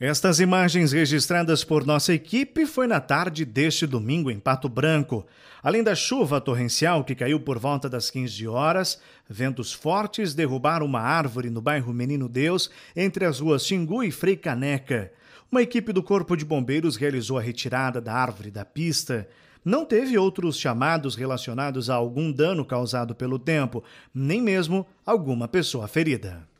Estas imagens registradas por nossa equipe foi na tarde deste domingo em Pato Branco. Além da chuva torrencial que caiu por volta das 15 horas, ventos fortes derrubaram uma árvore no bairro Menino Deus, entre as ruas Xingu e Frei Caneca. Uma equipe do Corpo de Bombeiros realizou a retirada da árvore da pista. Não teve outros chamados relacionados a algum dano causado pelo tempo, nem mesmo alguma pessoa ferida.